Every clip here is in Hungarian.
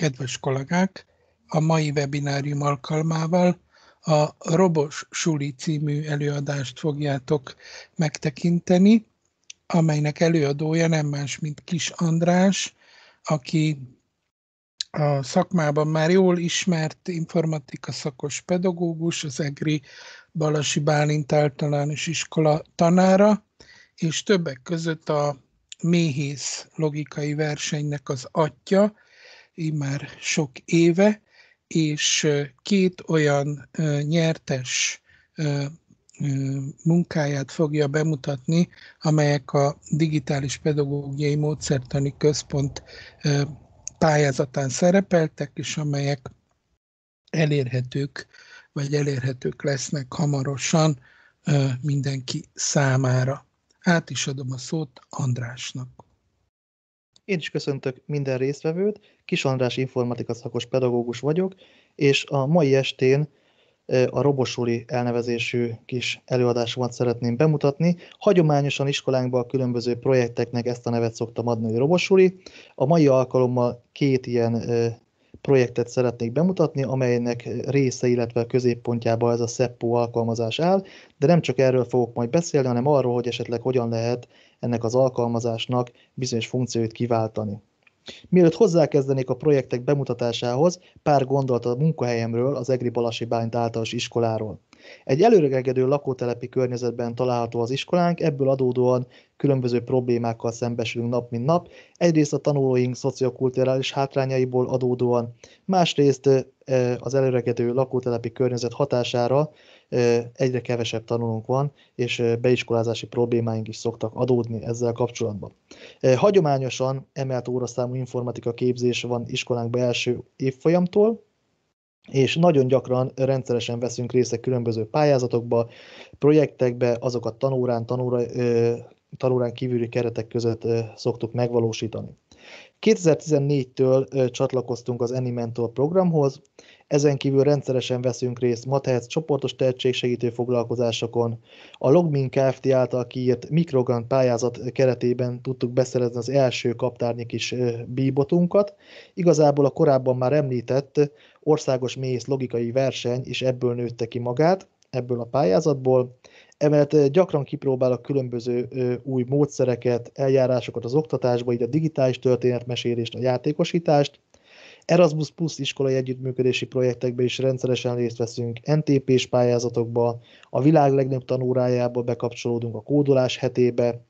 kedves kollégák! A mai webinárium alkalmával a Robos Suli című előadást fogjátok megtekinteni, amelynek előadója nem más, mint Kis András, aki a szakmában már jól ismert informatika szakos pedagógus, az EGRI Balasi Bálint általános iskola tanára, és többek között a méhész logikai versenynek az atya, immár sok éve, és két olyan nyertes munkáját fogja bemutatni, amelyek a Digitális Pedagógiai Módszertani Központ pályázatán szerepeltek, és amelyek elérhetők, vagy elérhetők lesznek hamarosan mindenki számára. Át is adom a szót Andrásnak. Én is köszöntök minden résztvevőt, Kis András informatika szakos pedagógus vagyok, és a mai estén a Robosuli elnevezésű kis előadásomat szeretném bemutatni. Hagyományosan iskolánkban a különböző projekteknek ezt a nevet szoktam adni, hogy Robosuli. A mai alkalommal két ilyen projektet szeretnék bemutatni, amelynek része, illetve középpontjában ez a SEPPO alkalmazás áll, de nem csak erről fogok majd beszélni, hanem arról, hogy esetleg hogyan lehet ennek az alkalmazásnak bizonyos funkcióit kiváltani. Mielőtt hozzákezdenék a projektek bemutatásához, pár gondolt a munkahelyemről, az Egri Balasi Bányt általános iskoláról. Egy előregedő lakótelepi környezetben található az iskolánk, ebből adódóan különböző problémákkal szembesülünk nap mint nap. Egyrészt a tanulóink szociokulturális hátrányaiból adódóan, másrészt az előregedő lakótelepi környezet hatására egyre kevesebb tanulónk van, és beiskolázási problémáink is szoktak adódni ezzel kapcsolatban. Hagyományosan emelt óraszámú informatika képzés van iskolánk belső évfolyamtól, és nagyon gyakran rendszeresen veszünk részt különböző pályázatokba, projektekbe, azokat tanórán, tanóra, tanórán kívüli keretek között szoktuk megvalósítani. 2014-től csatlakoztunk az Animentor Mentor programhoz, ezen kívül rendszeresen veszünk részt Matehez csoportos tehetségsegítő foglalkozásokon. A Logmin Kft. által kiírt Mikrogan pályázat keretében tudtuk beszerezni az első kaptárnyi kis bíbotunkat. Igazából a korábban már említett országos méhész logikai verseny is ebből nőtte ki magát, ebből a pályázatból. Emellett gyakran kipróbálok különböző új módszereket, eljárásokat az oktatásba, így a digitális történetmesélést, a játékosítást, Erasmus Plus iskolai együttműködési projektekbe is rendszeresen részt veszünk, NTP-s pályázatokba, a világ legnagyobb tanórájába bekapcsolódunk a kódolás hetébe.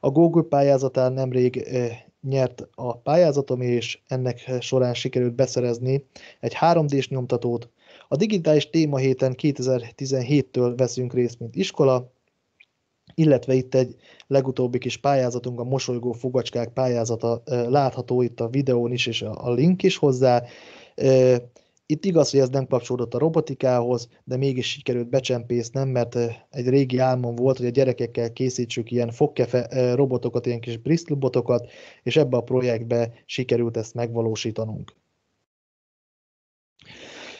A Google pályázatán nemrég eh, nyert a pályázatom, és ennek során sikerült beszerezni egy 3D-s nyomtatót. A digitális téma héten 2017-től veszünk részt, mint iskola, illetve itt egy legutóbbi kis pályázatunk, a Mosolygó Fogacskák pályázata látható itt a videón is, és a link is hozzá. Itt igaz, hogy ez nem kapcsolódott a robotikához, de mégis sikerült becsempésznem, mert egy régi álmom volt, hogy a gyerekekkel készítsük ilyen fogkefe robotokat, ilyen kis bristlebotokat, és ebbe a projektbe sikerült ezt megvalósítanunk.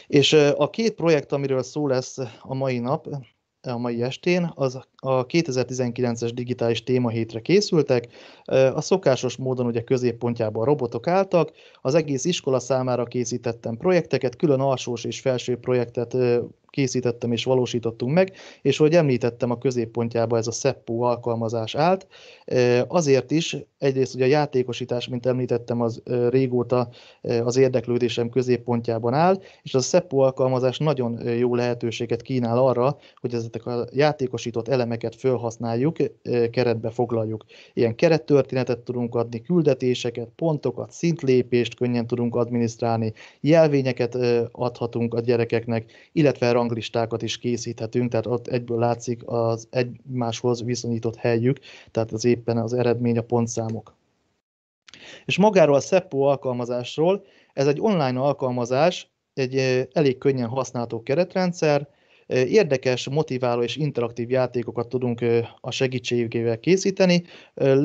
És a két projekt, amiről szó lesz a mai nap, a mai estén, az a 2019-es digitális témahétre készültek, a szokásos módon ugye középpontjában a robotok álltak, az egész iskola számára készítettem projekteket, külön alsós és felső projektet készítettem és valósítottunk meg, és hogy említettem, a középpontjában ez a Seppo alkalmazás állt. Azért is, egyrészt ugye a játékosítás, mint említettem, az régóta az érdeklődésem középpontjában áll, és az a Seppo alkalmazás nagyon jó lehetőséget kínál arra, hogy ezek a játékosított elemek elemeket felhasználjuk, keretbe foglaljuk. Ilyen kerettörténetet tudunk adni, küldetéseket, pontokat, szintlépést könnyen tudunk adminisztrálni, jelvényeket adhatunk a gyerekeknek, illetve ranglistákat is készíthetünk, tehát ott egyből látszik az egymáshoz viszonyított helyük, tehát az éppen az eredmény a pontszámok. És magáról a Szeppó alkalmazásról, ez egy online alkalmazás, egy elég könnyen használható keretrendszer, Érdekes, motiváló és interaktív játékokat tudunk a segítségével készíteni.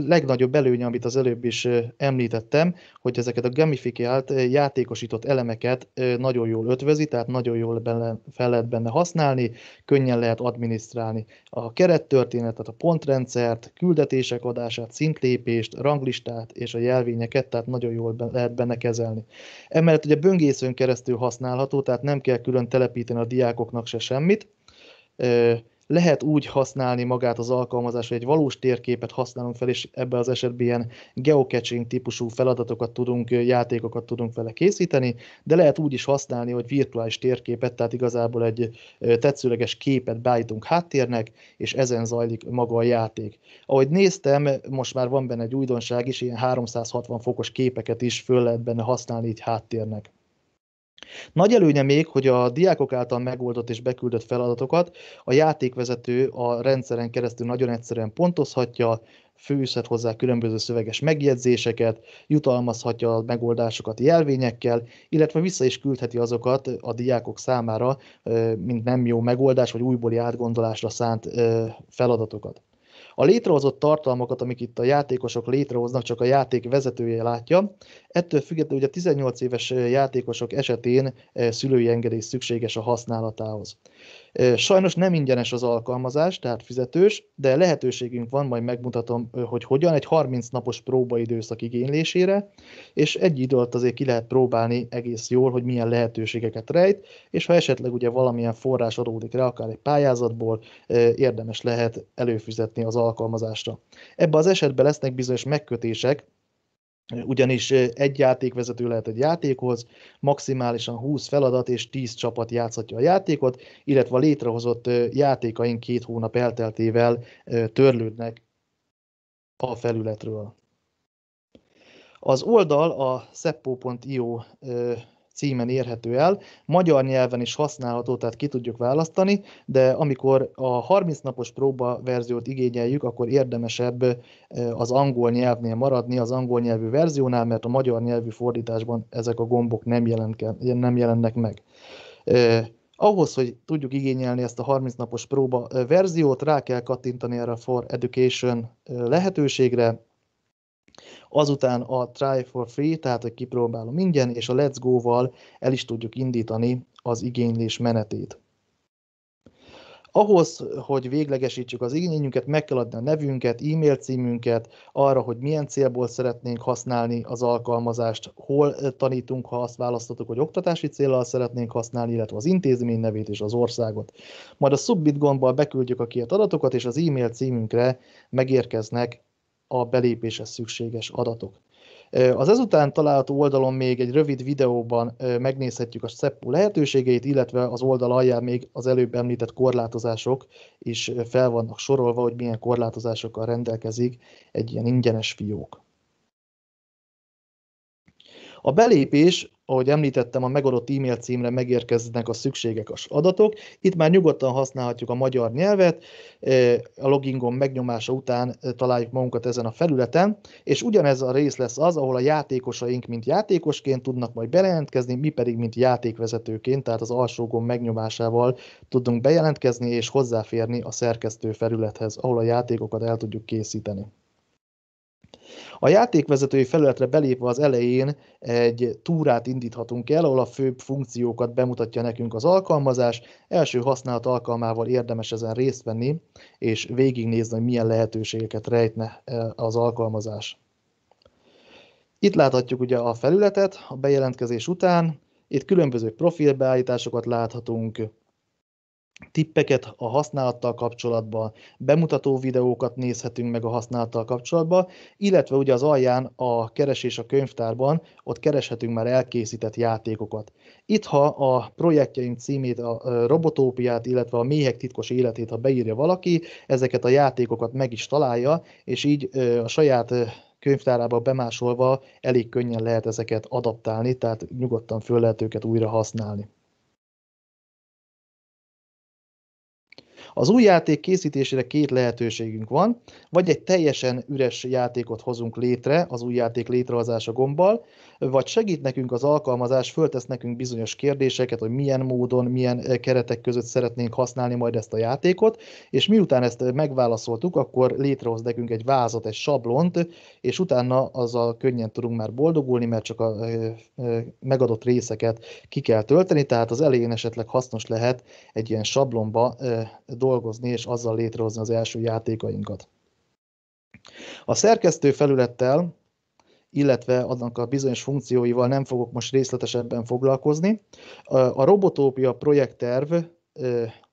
Legnagyobb előnye, amit az előbb is említettem, hogy ezeket a gamifikált, játékosított elemeket nagyon jól ötvözi, tehát nagyon jól benne, fel lehet benne használni, könnyen lehet adminisztrálni a kerettörténetet, a pontrendszert, küldetések adását, szintlépést, ranglistát és a jelvényeket, tehát nagyon jól benne, lehet benne kezelni. Emellett ugye böngészőn keresztül használható, tehát nem kell külön telepíteni a diákoknak se semmi, semmit. Lehet úgy használni magát az alkalmazást, hogy egy valós térképet használunk fel, és ebben az esetben ilyen geocaching típusú feladatokat tudunk, játékokat tudunk vele készíteni, de lehet úgy is használni, hogy virtuális térképet, tehát igazából egy tetszőleges képet beállítunk háttérnek, és ezen zajlik maga a játék. Ahogy néztem, most már van benne egy újdonság is, ilyen 360 fokos képeket is föl lehet benne használni így háttérnek. Nagy előnye még, hogy a diákok által megoldott és beküldött feladatokat a játékvezető a rendszeren keresztül nagyon egyszerűen pontozhatja, főzhet hozzá különböző szöveges megjegyzéseket, jutalmazhatja a megoldásokat jelvényekkel, illetve vissza is küldheti azokat a diákok számára, mint nem jó megoldás, vagy újbóli átgondolásra szánt feladatokat. A létrehozott tartalmakat, amik itt a játékosok létrehoznak, csak a játék vezetője látja. Ettől függetlenül ugye 18 éves játékosok esetén szülői engedély szükséges a használatához. Sajnos nem ingyenes az alkalmazás, tehát fizetős, de lehetőségünk van, majd megmutatom, hogy hogyan, egy 30 napos próbaidőszak igénylésére, és egy idő alatt azért ki lehet próbálni egész jól, hogy milyen lehetőségeket rejt, és ha esetleg ugye valamilyen forrás adódik rá, akár egy pályázatból, érdemes lehet előfizetni az alkalmazásra. Ebben az esetben lesznek bizonyos megkötések, ugyanis egy játékvezető lehet egy játékhoz, maximálisan 20 feladat és 10 csapat játszhatja a játékot, illetve a létrehozott játékaink két hónap elteltével törlődnek a felületről. Az oldal a seppo.io címen érhető el. Magyar nyelven is használható, tehát ki tudjuk választani, de amikor a 30 napos próba verziót igényeljük, akkor érdemesebb az angol nyelvnél maradni, az angol nyelvű verziónál, mert a magyar nyelvű fordításban ezek a gombok nem, jelentke, nem jelennek meg. Ahhoz, hogy tudjuk igényelni ezt a 30 napos próba verziót, rá kell kattintani erre a For Education lehetőségre, Azután a Try for Free, tehát hogy kipróbálom ingyen, és a Let's Go-val el is tudjuk indítani az igénylés menetét. Ahhoz, hogy véglegesítsük az igényünket, meg kell adni a nevünket, e-mail címünket, arra, hogy milyen célból szeretnénk használni az alkalmazást, hol eh, tanítunk, ha azt választottuk, hogy oktatási célral szeretnénk használni, illetve az intézmény nevét és az országot. Majd a submit gombbal beküldjük a kiért adatokat, és az e-mail címünkre megérkeznek a belépéshez szükséges adatok. Az ezután található oldalon még egy rövid videóban megnézhetjük a SEPPU lehetőségeit, illetve az oldal alján még az előbb említett korlátozások is fel vannak sorolva, hogy milyen korlátozásokkal rendelkezik egy ilyen ingyenes fiók. A belépés, ahogy említettem, a megadott e-mail címre megérkeznek a szükséges adatok. Itt már nyugodtan használhatjuk a magyar nyelvet, eh, a logingon megnyomása után eh, találjuk magunkat ezen a felületen, és ugyanez a rész lesz az, ahol a játékosaink, mint játékosként tudnak majd bejelentkezni, mi pedig, mint játékvezetőként, tehát az alsó gomb megnyomásával tudunk bejelentkezni és hozzáférni a szerkesztő felülethez, ahol a játékokat el tudjuk készíteni. A játékvezetői felületre belépve az elején egy túrát indíthatunk el, ahol a főbb funkciókat bemutatja nekünk az alkalmazás. Első használat alkalmával érdemes ezen részt venni, és végignézni, hogy milyen lehetőségeket rejtne eh, az alkalmazás. Itt láthatjuk ugye a felületet a bejelentkezés után, itt különböző profilbeállításokat láthatunk, tippeket a használattal kapcsolatban, bemutató videókat nézhetünk meg a használattal kapcsolatban, illetve ugye az alján a keresés a könyvtárban, ott kereshetünk már elkészített játékokat. Itt, ha a projektjeink címét, a robotópiát, illetve a méhek titkos életét, ha beírja valaki, ezeket a játékokat meg is találja, és így a saját könyvtárába bemásolva elég könnyen lehet ezeket adaptálni, tehát nyugodtan föl lehet őket újra használni. Az új játék készítésére két lehetőségünk van, vagy egy teljesen üres játékot hozunk létre az új játék létrehozása gombbal, vagy segít nekünk az alkalmazás, föltesz nekünk bizonyos kérdéseket, hogy milyen módon, milyen eh, keretek között szeretnénk használni majd ezt a játékot, és miután ezt eh, megválaszoltuk, akkor létrehoz nekünk egy vázat, egy sablont, és utána azzal könnyen tudunk már boldogulni, mert csak a eh, megadott részeket ki kell tölteni, tehát az elején esetleg hasznos lehet egy ilyen sablonba dolgozni, és azzal létrehozni az első játékainkat. A szerkesztő felülettel, illetve annak a bizonyos funkcióival nem fogok most részletesebben foglalkozni. A Robotópia projektterv,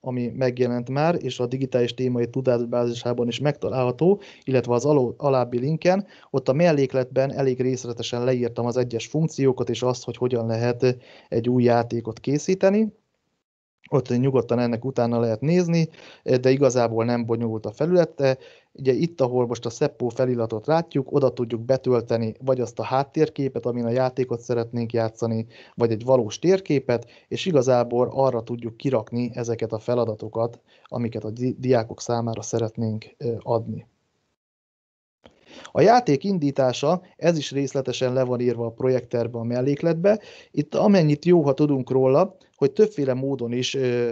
ami megjelent már, és a digitális témai tudásbázisában is megtalálható, illetve az alábbi linken, ott a mellékletben elég részletesen leírtam az egyes funkciókat, és azt, hogy hogyan lehet egy új játékot készíteni ott nyugodtan ennek utána lehet nézni, de igazából nem bonyolult a felülete. Ugye itt, ahol most a Seppo feliratot látjuk, oda tudjuk betölteni vagy azt a háttérképet, amin a játékot szeretnénk játszani, vagy egy valós térképet, és igazából arra tudjuk kirakni ezeket a feladatokat, amiket a diákok számára szeretnénk adni. A játék indítása, ez is részletesen le van írva a projekterbe, a mellékletbe. Itt amennyit jó, ha tudunk róla, hogy többféle módon is ö,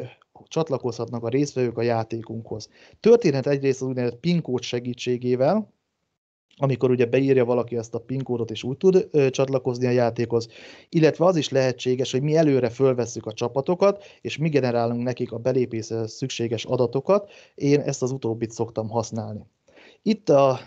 csatlakozhatnak a résztvevők a játékunkhoz. Történhet egyrészt az úgynevezett PIN kód segítségével, amikor ugye beírja valaki ezt a PIN kódot, és úgy tud ö, csatlakozni a játékhoz, illetve az is lehetséges, hogy mi előre fölvesszük a csapatokat, és mi generálunk nekik a belépéshez szükséges adatokat. Én ezt az utóbbit szoktam használni. Itt a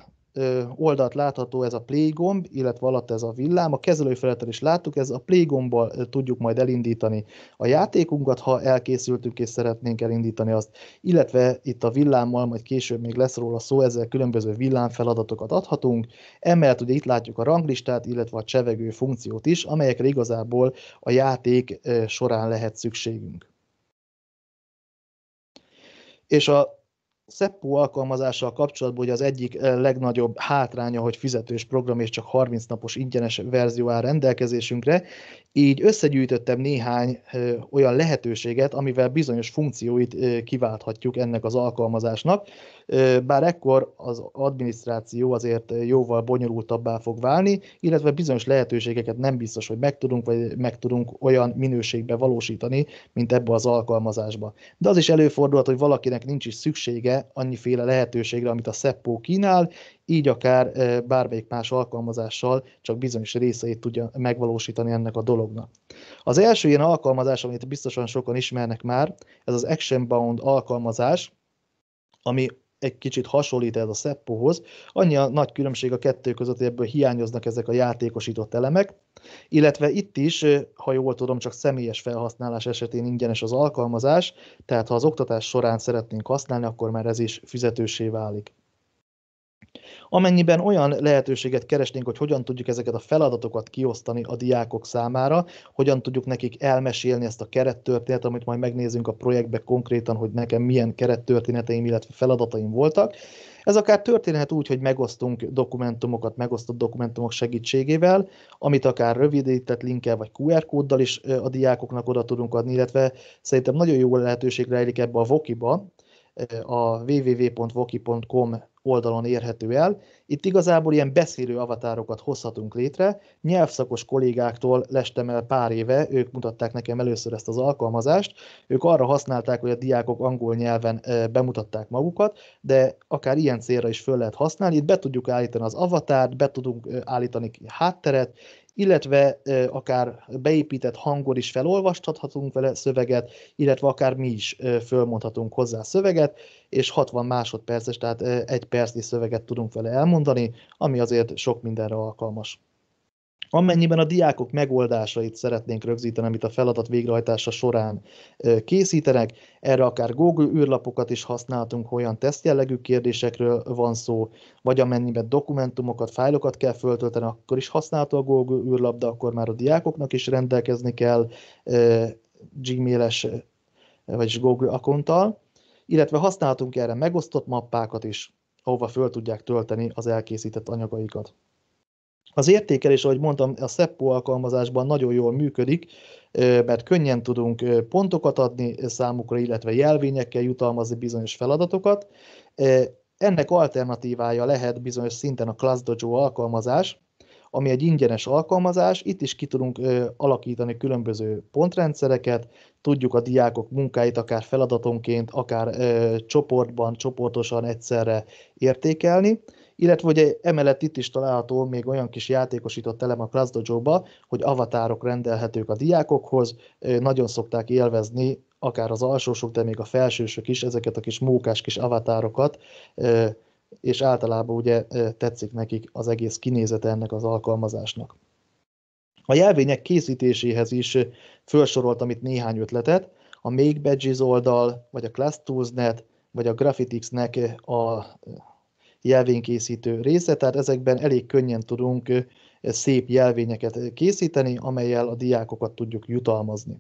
oldalt látható ez a play gomb, illetve alatt ez a villám. A kezelőfelületen is láttuk, ez a play gombbal tudjuk majd elindítani a játékunkat, ha elkészültünk és szeretnénk elindítani azt, illetve itt a villámmal, majd később még lesz róla szó, ezzel különböző villámfeladatokat adhatunk. Emellett ugye itt látjuk a ranglistát, illetve a csevegő funkciót is, amelyekre igazából a játék során lehet szükségünk. És a Szeppó alkalmazással kapcsolatban hogy az egyik eh, legnagyobb hátránya, hogy fizetős program és csak 30 napos ingyenes verzió áll rendelkezésünkre, így összegyűjtöttem néhány eh, olyan lehetőséget, amivel bizonyos funkcióit eh, kiválthatjuk ennek az alkalmazásnak, bár ekkor az adminisztráció azért jóval bonyolultabbá fog válni, illetve bizonyos lehetőségeket nem biztos, hogy meg tudunk, vagy meg tudunk olyan minőségbe valósítani, mint ebbe az alkalmazásba. De az is előfordulhat, hogy valakinek nincs is szüksége annyiféle lehetőségre, amit a Seppo kínál, így akár bármelyik más alkalmazással csak bizonyos részeit tudja megvalósítani ennek a dolognak. Az első ilyen alkalmazás, amit biztosan sokan ismernek már, ez az Action Bound alkalmazás, ami egy kicsit hasonlít ez a Szeppohoz. Annyi a nagy különbség a kettő között, hogy ebből hiányoznak ezek a játékosított elemek, illetve itt is, ha jól tudom, csak személyes felhasználás esetén ingyenes az alkalmazás, tehát ha az oktatás során szeretnénk használni, akkor már ez is fizetősé válik. Amennyiben olyan lehetőséget keresnénk, hogy hogyan tudjuk ezeket a feladatokat kiosztani a diákok számára, hogyan tudjuk nekik elmesélni ezt a kerettörténetet, amit majd megnézünk a projektbe konkrétan, hogy nekem milyen kerettörténeteim, illetve feladataim voltak, ez akár történhet úgy, hogy megosztunk dokumentumokat, megosztott dokumentumok segítségével, amit akár rövidített linkkel vagy QR kóddal is a diákoknak oda tudunk adni, illetve szerintem nagyon jó lehetőség rejlik ebbe a Vokiba, a www.voki.com oldalon érhető el. Itt igazából ilyen beszélő avatárokat hozhatunk létre. Nyelvszakos kollégáktól lestem el pár éve, ők mutatták nekem először ezt az alkalmazást. Ők arra használták, hogy a diákok angol nyelven bemutatták magukat, de akár ilyen célra is föl lehet használni. Itt be tudjuk állítani az avatárt, be tudunk állítani hátteret, illetve akár beépített hangon is felolvastathatunk vele szöveget, illetve akár mi is fölmondhatunk hozzá szöveget, és 60 másodperces, tehát egy percnyi szöveget tudunk vele elmondani, ami azért sok mindenre alkalmas. Amennyiben a diákok megoldásait szeretnénk rögzíteni, amit a feladat végrehajtása során készítenek, erre akár Google űrlapokat is használhatunk, olyan tesztjellegű kérdésekről van szó, vagy amennyiben dokumentumokat, fájlokat kell föltölteni, akkor is használható a Google űrlap, de akkor már a diákoknak is rendelkezni kell Gmail-es, vagy Google akonttal, illetve használhatunk erre megosztott mappákat is, ahova föl tudják tölteni az elkészített anyagaikat. Az értékelés, ahogy mondtam, a Seppo alkalmazásban nagyon jól működik, mert könnyen tudunk pontokat adni számukra, illetve jelvényekkel jutalmazni bizonyos feladatokat. Ennek alternatívája lehet bizonyos szinten a ClassDojo alkalmazás, ami egy ingyenes alkalmazás, itt is ki tudunk ö, alakítani különböző pontrendszereket, tudjuk a diákok munkáit akár feladatonként, akár ö, csoportban, csoportosan egyszerre értékelni, illetve ugye emellett itt is található még olyan kis játékosított elem a classdojo hogy avatárok rendelhetők a diákokhoz, nagyon szokták élvezni akár az alsósok, de még a felsősök is ezeket a kis mókás kis avatárokat, és általában ugye tetszik nekik az egész kinézete ennek az alkalmazásnak. A jelvények készítéséhez is felsoroltam itt néhány ötletet, a Make Badges oldal, vagy a Class Tools.net, vagy a Graphitix-nek a jelvénykészítő része, tehát ezekben elég könnyen tudunk szép jelvényeket készíteni, amelyel a diákokat tudjuk jutalmazni.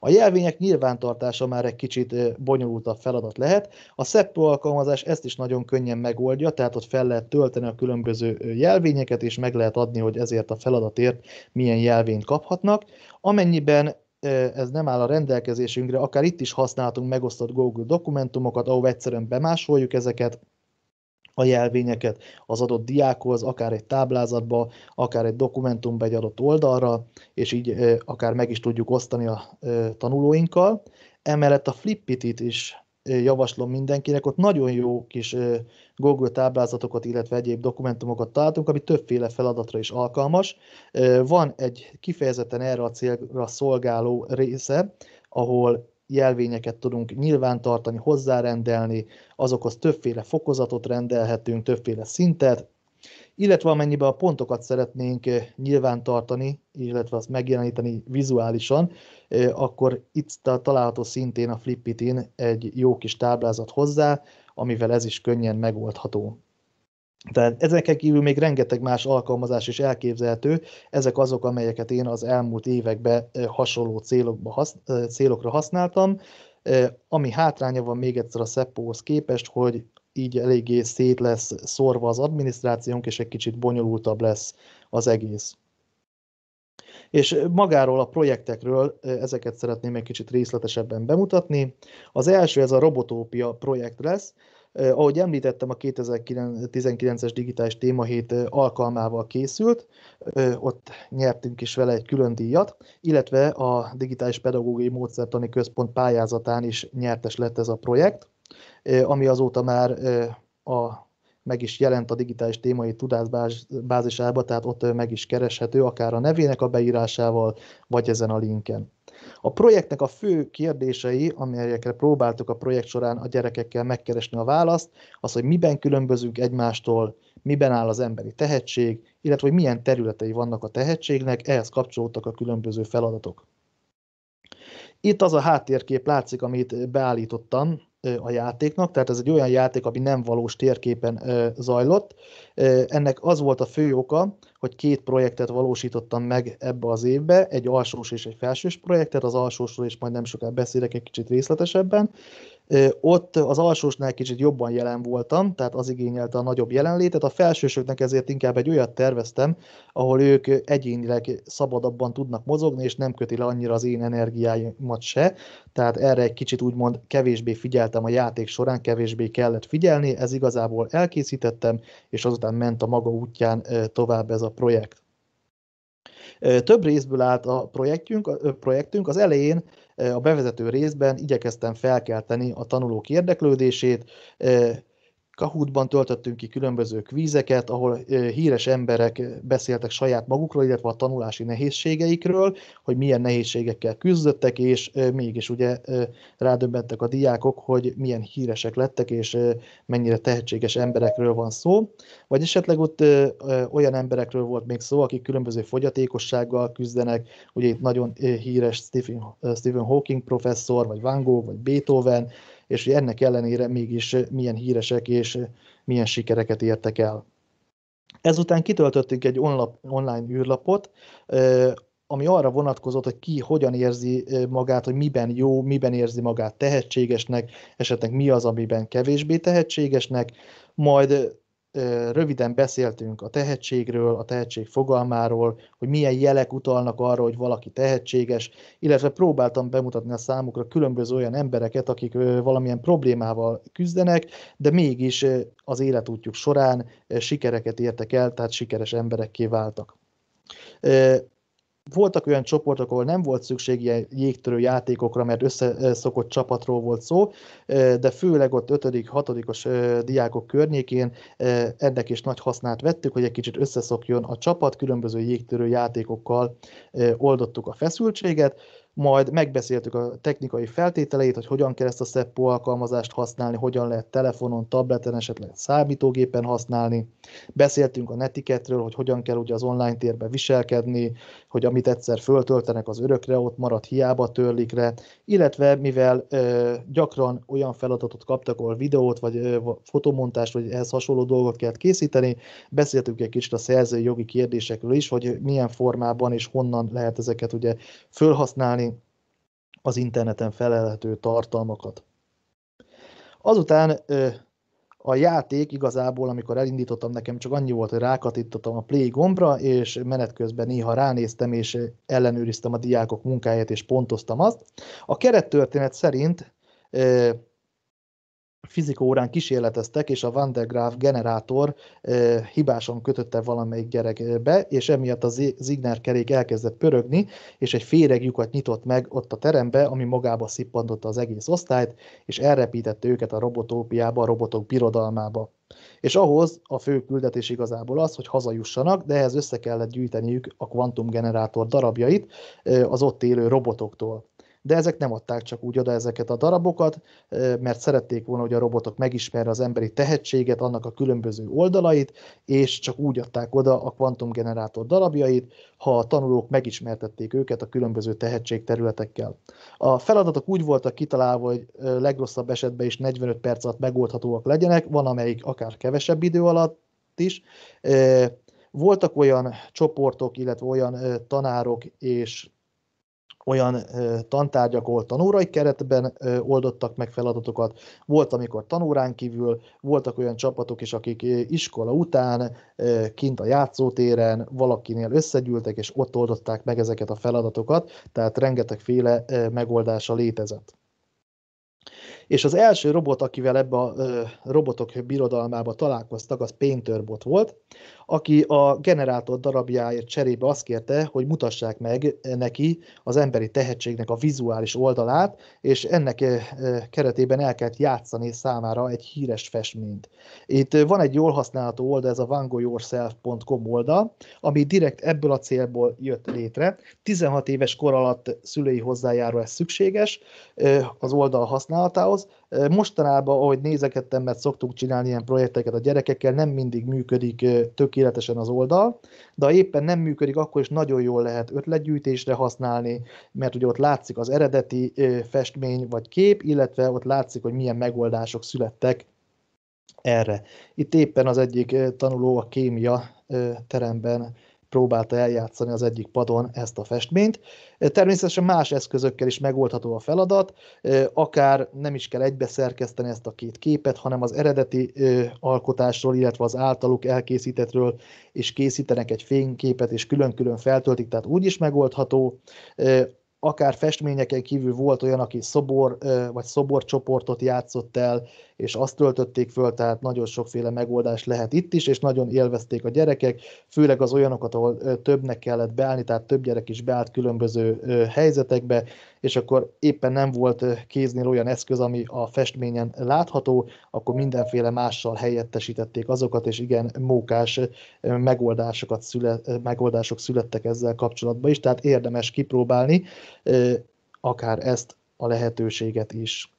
A jelvények nyilvántartása már egy kicsit bonyolultabb feladat lehet. A SEPPO alkalmazás ezt is nagyon könnyen megoldja, tehát ott fel lehet tölteni a különböző jelvényeket, és meg lehet adni, hogy ezért a feladatért milyen jelvényt kaphatnak. Amennyiben ez nem áll a rendelkezésünkre, akár itt is használhatunk megosztott Google dokumentumokat, ahol egyszerűen bemásoljuk ezeket, a jelvényeket az adott diákhoz, akár egy táblázatba, akár egy dokumentumba egy adott oldalra, és így akár meg is tudjuk osztani a tanulóinkkal. Emellett a Flippitit is javaslom mindenkinek, ott nagyon jó kis Google táblázatokat, illetve egyéb dokumentumokat találtunk, ami többféle feladatra is alkalmas. Van egy kifejezetten erre a célra szolgáló része, ahol jelvényeket tudunk nyilvántartani, hozzárendelni, azokhoz többféle fokozatot rendelhetünk, többféle szintet, illetve amennyiben a pontokat szeretnénk eh, nyilvántartani, illetve azt megjeleníteni vizuálisan, eh, akkor itt található szintén a Flippitin egy jó kis táblázat hozzá, amivel ez is könnyen megoldható. Tehát ezeken kívül még rengeteg más alkalmazás is elképzelhető, ezek azok, amelyeket én az elmúlt években eh, hasonló célokba hasz, eh, célokra használtam, eh, ami hátránya van még egyszer a seppo képest, hogy így eléggé szét lesz szorva az adminisztrációnk, és egy kicsit bonyolultabb lesz az egész. És magáról a projektekről ezeket szeretném egy kicsit részletesebben bemutatni. Az első ez a Robotópia projekt lesz, ahogy említettem, a 2019-es digitális témahét alkalmával készült, ott nyertünk is vele egy külön díjat, illetve a Digitális Pedagógiai Módszertani Központ pályázatán is nyertes lett ez a projekt, ami azóta már a meg is jelent a digitális témai tudásbázisába, tehát ott meg is kereshető, akár a nevének a beírásával, vagy ezen a linken. A projektnek a fő kérdései, amelyekre próbáltuk a projekt során a gyerekekkel megkeresni a választ, az, hogy miben különbözünk egymástól, miben áll az emberi tehetség, illetve hogy milyen területei vannak a tehetségnek, ehhez kapcsolódtak a különböző feladatok. Itt az a háttérkép látszik, amit beállítottam, a játéknak, tehát ez egy olyan játék, ami nem valós térképen zajlott. Ennek az volt a fő oka, hogy két projektet valósítottam meg ebbe az évbe, egy alsós és egy felsős projektet, az alsósról is majd nem sokára beszélek egy kicsit részletesebben, ott az alsósnál kicsit jobban jelen voltam, tehát az igényelte a nagyobb jelenlétet, a felsősöknek ezért inkább egy olyat terveztem, ahol ők egyénileg szabadabban tudnak mozogni, és nem köti le annyira az én energiáimat se, tehát erre egy kicsit úgymond kevésbé figyeltem a játék során, kevésbé kellett figyelni, ez igazából elkészítettem, és azután ment a maga útján tovább ez a projekt. Több részből állt a projektünk, a projektünk. Az elején a bevezető részben igyekeztem felkelteni a tanulók érdeklődését, eh, Kahútban töltöttünk ki különböző kvízeket, ahol híres emberek beszéltek saját magukról, illetve a tanulási nehézségeikről, hogy milyen nehézségekkel küzdöttek, és mégis ugye rádöbbentek a diákok, hogy milyen híresek lettek, és mennyire tehetséges emberekről van szó. Vagy esetleg ott olyan emberekről volt még szó, akik különböző fogyatékossággal küzdenek, ugye itt nagyon híres Stephen Hawking professzor, vagy Van Gogh, vagy Beethoven, és hogy ennek ellenére mégis eh, milyen híresek és eh, milyen sikereket értek el. Ezután kitöltöttünk egy onlap, online űrlapot, eh, ami arra vonatkozott, hogy ki hogyan érzi magát, hogy miben jó, miben érzi magát tehetségesnek, esetleg mi az, amiben kevésbé tehetségesnek, majd röviden beszéltünk a tehetségről, a tehetség fogalmáról, hogy milyen jelek utalnak arra, hogy valaki tehetséges, illetve próbáltam bemutatni a számukra különböző olyan embereket, akik valamilyen problémával küzdenek, de mégis az életútjuk során sikereket értek el, tehát sikeres emberekké váltak voltak olyan csoportok, ahol nem volt szükség ilyen jégtörő játékokra, mert összeszokott csapatról volt szó, de főleg ott 5 6 diákok környékén ennek is nagy hasznát vettük, hogy egy kicsit összeszokjon a csapat, különböző jégtörő játékokkal oldottuk a feszültséget, majd megbeszéltük a technikai feltételeit, hogy hogyan kell ezt a SEPPO alkalmazást használni, hogyan lehet telefonon, tableten, esetleg számítógépen használni. Beszéltünk a netiketről, hogy hogyan kell ugye az online térbe viselkedni, hogy amit egyszer föltöltenek az örökre, ott marad hiába törlik le, illetve mivel ö, gyakran olyan feladatot kaptak, ahol videót, vagy ö, fotomontást, vagy ehhez hasonló dolgot kell készíteni, beszéltünk egy kicsit a szerzői jogi kérdésekről is, hogy milyen formában és honnan lehet ezeket ugye fölhasználni, az interneten felelhető tartalmakat. Azután a játék igazából, amikor elindítottam, nekem csak annyi volt, hogy rákatítottam a play gombra, és menet közben néha ránéztem, és ellenőriztem a diákok munkáját, és pontoztam azt. A kerettörténet szerint fizikórán kísérleteztek, és a Van der Graaf generátor hibáson hibásan kötötte valamelyik gyerekbe, és emiatt az Zigner kerék elkezdett pörögni, és egy féreg lyukat nyitott meg ott a terembe, ami magába szippantotta az egész osztályt, és elrepítette őket a robotópiába, a robotok birodalmába. És ahhoz a fő küldetés igazából az, hogy hazajussanak, de ehhez össze kellett gyűjteniük a kvantumgenerátor darabjait az ott élő robotoktól de ezek nem adták csak úgy oda ezeket a darabokat, mert szerették volna, hogy a robotok megismerje az emberi tehetséget, annak a különböző oldalait, és csak úgy adták oda a kvantumgenerátor darabjait, ha a tanulók megismertették őket a különböző tehetségterületekkel. A feladatok úgy voltak kitalálva, hogy legrosszabb esetben is 45 perc alatt megoldhatóak legyenek, van amelyik akár kevesebb idő alatt is, voltak olyan csoportok, illetve olyan tanárok és olyan tantárgyak, ahol tanórai keretben oldottak meg feladatokat, volt, amikor tanórán kívül, voltak olyan csapatok is, akik iskola után, kint a játszótéren valakinél összegyűltek, és ott oldották meg ezeket a feladatokat, tehát rengetegféle megoldása létezett. És az első robot, akivel ebbe a ö, robotok birodalmába találkoztak, az Painterbot volt, aki a generátor darabjáért cserébe azt kérte, hogy mutassák meg neki az emberi tehetségnek a vizuális oldalát, és ennek ö, keretében el kellett játszani számára egy híres festményt. Itt van egy jól használható oldal, ez a vangoyourself.com oldal, ami direkt ebből a célból jött létre. 16 éves kor alatt szülői hozzájárulás szükséges az oldal használat, csapatához. Mostanában, ahogy nézekedtem, mert szoktuk csinálni ilyen projekteket a gyerekekkel, nem mindig működik tökéletesen az oldal, de ha éppen nem működik, akkor is nagyon jól lehet ötletgyűjtésre használni, mert ugye ott látszik az eredeti festmény vagy kép, illetve ott látszik, hogy milyen megoldások születtek erre. Itt éppen az egyik tanuló a kémia teremben próbálta eljátszani az egyik padon ezt a festményt. Természetesen más eszközökkel is megoldható a feladat, akár nem is kell egybeszerkeszteni ezt a két képet, hanem az eredeti alkotásról, illetve az általuk elkészítetről is készítenek egy fényképet, és külön-külön feltöltik, tehát úgy is megoldható akár festményeken kívül volt olyan, aki szobor vagy szoborcsoportot játszott el, és azt töltötték föl, tehát nagyon sokféle megoldás lehet itt is, és nagyon élvezték a gyerekek, főleg az olyanokat, ahol többnek kellett beállni, tehát több gyerek is beállt különböző helyzetekbe, és akkor éppen nem volt kéznél olyan eszköz, ami a festményen látható, akkor mindenféle mással helyettesítették azokat, és igen, mókás megoldásokat szület megoldások születtek ezzel kapcsolatban is, tehát érdemes kipróbálni akár ezt a lehetőséget is.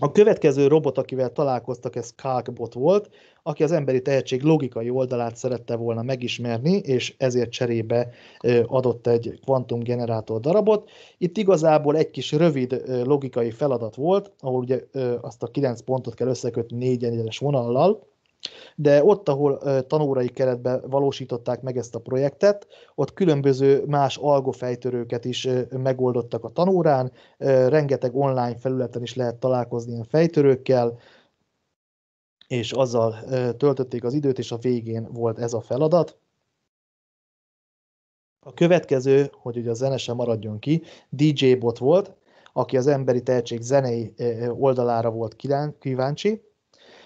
A következő robot, akivel találkoztak, ez Kalkbot volt, aki az emberi tehetség logikai oldalát szerette volna megismerni, és ezért cserébe adott egy kvantumgenerátor darabot. Itt igazából egy kis rövid logikai feladat volt, ahol ugye azt a 9 pontot kell összekötni négy egyenes vonallal, de ott, ahol tanórai keretben valósították meg ezt a projektet, ott különböző más algofejtörőket is megoldottak a tanórán, rengeteg online felületen is lehet találkozni a fejtörőkkel, és azzal töltötték az időt, és a végén volt ez a feladat. A következő, hogy ugye a zene sem maradjon ki, DJ Bot volt, aki az emberi tehetség zenei oldalára volt kíváncsi,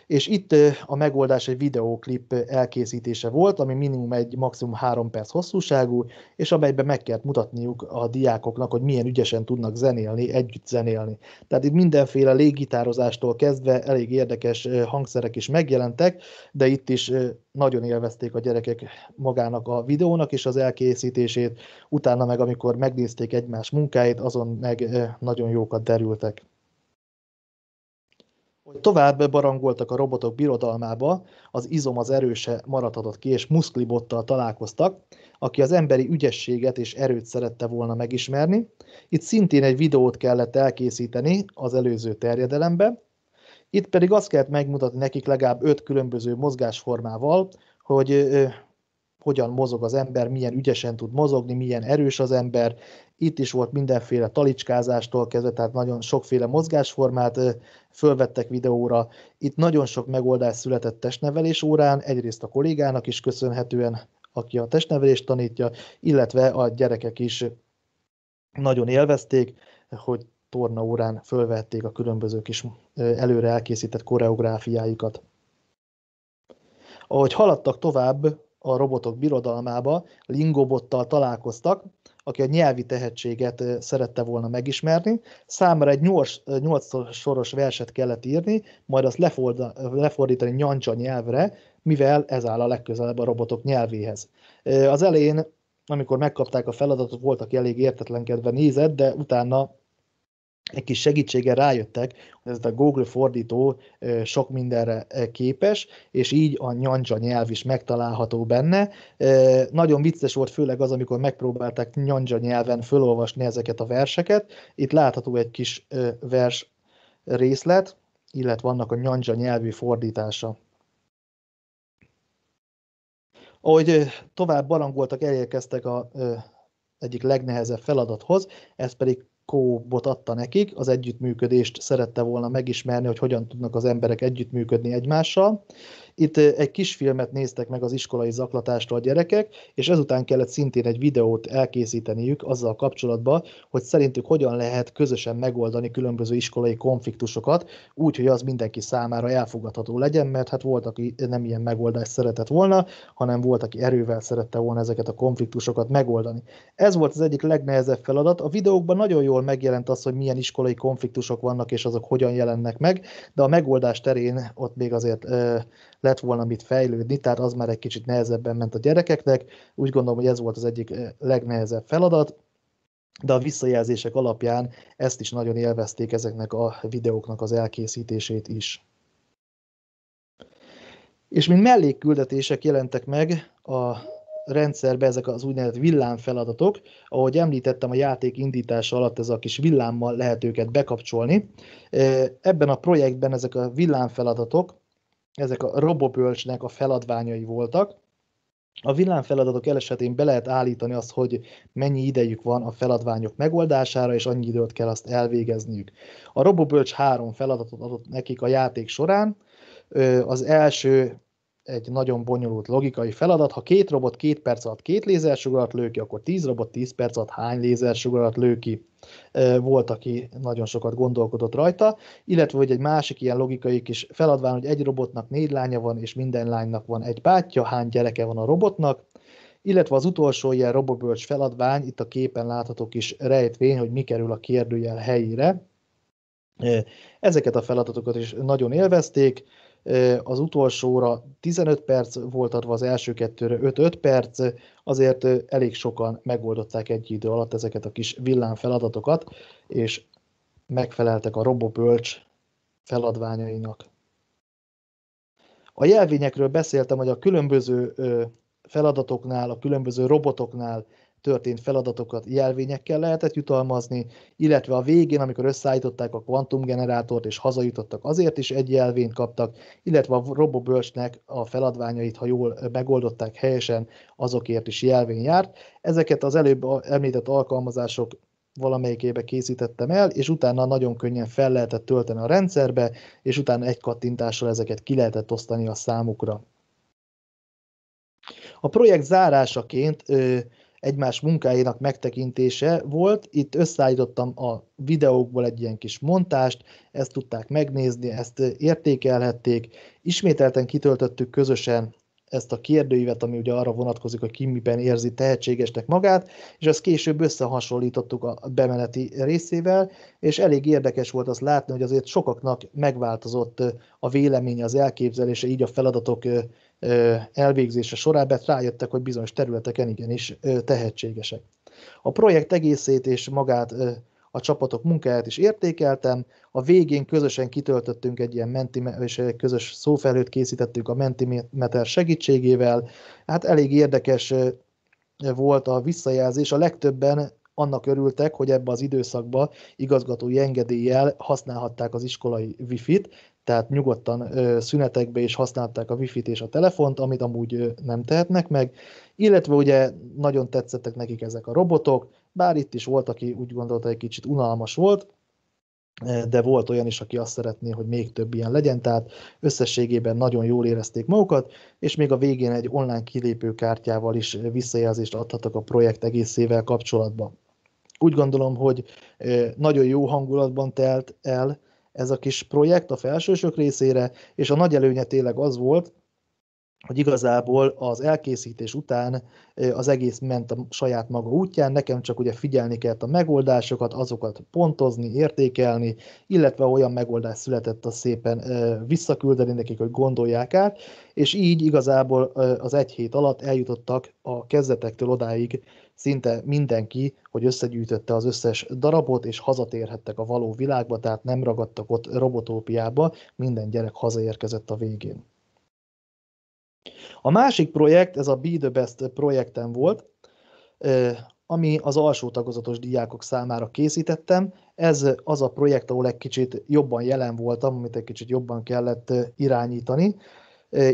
és itt a megoldás egy videóklip elkészítése volt, ami minimum egy, maximum három perc hosszúságú, és amelyben meg kellett mutatniuk a diákoknak, hogy milyen ügyesen tudnak zenélni, együtt zenélni. Tehát itt mindenféle légitározástól kezdve elég érdekes hangszerek is megjelentek, de itt is nagyon élvezték a gyerekek magának a videónak és az elkészítését, utána meg amikor megnézték egymás munkáit, azon meg nagyon jókat derültek. Hogy tovább barangoltak a robotok birodalmába, az izom az erőse maradhatott ki, és muszklibottal találkoztak, aki az emberi ügyességet és erőt szerette volna megismerni. Itt szintén egy videót kellett elkészíteni az előző terjedelembe, itt pedig azt kellett megmutatni nekik legalább öt különböző mozgásformával, hogy hogyan mozog az ember, milyen ügyesen tud mozogni, milyen erős az ember. Itt is volt mindenféle talicskázástól kezdve, tehát nagyon sokféle mozgásformát fölvettek videóra. Itt nagyon sok megoldás született testnevelés órán, egyrészt a kollégának is köszönhetően, aki a testnevelést tanítja, illetve a gyerekek is nagyon élvezték, hogy torna órán fölvették a különböző kis előre elkészített koreográfiáikat. Ahogy haladtak tovább a robotok birodalmába, Lingobottal találkoztak, aki a nyelvi tehetséget szerette volna megismerni. Számára egy 8, 8 soros verset kellett írni, majd azt lefordítani nyancsa nyelvre, mivel ez áll a legközelebb a robotok nyelvéhez. Az elején, amikor megkapták a feladatot, voltak elég értetlenkedve nézett, de utána egy kis segítséggel rájöttek, hogy ez a Google fordító sok mindenre képes, és így a nyancsa nyelv is megtalálható benne. Nagyon vicces volt főleg az, amikor megpróbálták nyancsa nyelven fölolvasni ezeket a verseket. Itt látható egy kis vers részlet, illetve vannak a nyancsa nyelvű fordítása. Ahogy tovább barangoltak, elérkeztek a egyik legnehezebb feladathoz, ez pedig kóbot adta nekik, az együttműködést szerette volna megismerni, hogy hogyan tudnak az emberek együttműködni egymással, itt egy kis filmet néztek meg az iskolai zaklatástól a gyerekek, és ezután kellett szintén egy videót elkészíteniük azzal kapcsolatban, hogy szerintük hogyan lehet közösen megoldani különböző iskolai konfliktusokat, úgy, hogy az mindenki számára elfogadható legyen, mert hát volt, aki nem ilyen megoldást szeretett volna, hanem volt, aki erővel szerette volna ezeket a konfliktusokat megoldani. Ez volt az egyik legnehezebb feladat. A videókban nagyon jól megjelent az, hogy milyen iskolai konfliktusok vannak, és azok hogyan jelennek meg, de a megoldás terén ott még azért lett volna mit fejlődni, tehát az már egy kicsit nehezebben ment a gyerekeknek. Úgy gondolom, hogy ez volt az egyik eh, legnehezebb feladat, de a visszajelzések alapján ezt is nagyon élvezték ezeknek a videóknak az elkészítését is. És mint mellékküldetések jelentek meg a rendszerbe ezek az úgynevezett villámfeladatok, ahogy említettem, a játék indítása alatt ez a kis villámmal lehet őket bekapcsolni. Eh, ebben a projektben ezek a villámfeladatok ezek a robobölcsnek a feladványai voltak. A villámfeladatok esetén be lehet állítani azt, hogy mennyi idejük van a feladványok megoldására, és annyi időt kell azt elvégezniük. A Robobölcs három feladatot adott nekik a játék során. Az első egy nagyon bonyolult logikai feladat. Ha két robot két perc alatt két lézersugarat lő ki, akkor tíz robot tíz perc alatt hány lézersugarat lő ki. Volt, aki nagyon sokat gondolkodott rajta, illetve hogy egy másik ilyen logikai kis feladvány, hogy egy robotnak négy lánya van, és minden lánynak van egy bátyja, hány gyereke van a robotnak, illetve az utolsó ilyen robobölcs feladvány, itt a képen látható kis rejtvény, hogy mi kerül a kérdőjel helyére. Ezeket a feladatokat is nagyon élvezték, az utolsóra 15 perc volt adva, az első kettőre 5-5 perc, azért elég sokan megoldották egy idő alatt ezeket a kis feladatokat és megfeleltek a robopölcs feladványainak. A jelvényekről beszéltem, hogy a különböző feladatoknál, a különböző robotoknál történt feladatokat jelvényekkel lehetett jutalmazni, illetve a végén, amikor összeállították a kvantumgenerátort és hazajutottak, azért is egy jelvényt kaptak, illetve a roboburge a feladványait, ha jól megoldották helyesen, azokért is jelvény járt. Ezeket az előbb említett alkalmazások valamelyikébe készítettem el, és utána nagyon könnyen fel lehetett tölteni a rendszerbe, és utána egy kattintással ezeket ki lehetett osztani a számukra. A projekt zárásaként egymás munkáinak megtekintése volt. Itt összeállítottam a videókból egy ilyen kis montást, ezt tudták megnézni, ezt értékelhették. Ismételten kitöltöttük közösen ezt a kérdőívet, ami ugye arra vonatkozik, hogy ki miben érzi tehetségesnek magát, és ezt később összehasonlítottuk a bemeneti részével, és elég érdekes volt azt látni, hogy azért sokaknak megváltozott a vélemény, az elképzelése, így a feladatok elvégzése során, mert rájöttek, hogy bizonyos területeken igenis tehetségesek. A projekt egészét és magát a csapatok munkáját is értékeltem, a végén közösen kitöltöttünk egy ilyen menti, és egy közös szófelőt készítettük a mentimeter segítségével, hát elég érdekes volt a visszajelzés, a legtöbben annak örültek, hogy ebbe az időszakba igazgatói engedéllyel használhatták az iskolai wifi-t, tehát nyugodtan ö, szünetekbe is használták a wifi-t és a telefont, amit amúgy ö, nem tehetnek meg, illetve ugye nagyon tetszettek nekik ezek a robotok, bár itt is volt, aki úgy gondolta, hogy egy kicsit unalmas volt, de volt olyan is, aki azt szeretné, hogy még több ilyen legyen, tehát összességében nagyon jól érezték magukat, és még a végén egy online kilépőkártyával is visszajelzést adhattak a projekt egészével kapcsolatban. Úgy gondolom, hogy nagyon jó hangulatban telt el ez a kis projekt a felsősök részére, és a nagy előnye tényleg az volt, hogy igazából az elkészítés után az egész ment a saját maga útján, nekem csak ugye figyelni kellett a megoldásokat, azokat pontozni, értékelni, illetve olyan megoldás született, a szépen visszaküldeni nekik, hogy gondolják át, és így igazából az egy hét alatt eljutottak a kezdetektől odáig szinte mindenki, hogy összegyűjtötte az összes darabot, és hazatérhettek a való világba, tehát nem ragadtak ott robotópiába, minden gyerek hazaérkezett a végén. A másik projekt, ez a Be the Best projektem volt, ami az alsó tagozatos diákok számára készítettem. Ez az a projekt, ahol egy kicsit jobban jelen voltam, amit egy kicsit jobban kellett irányítani.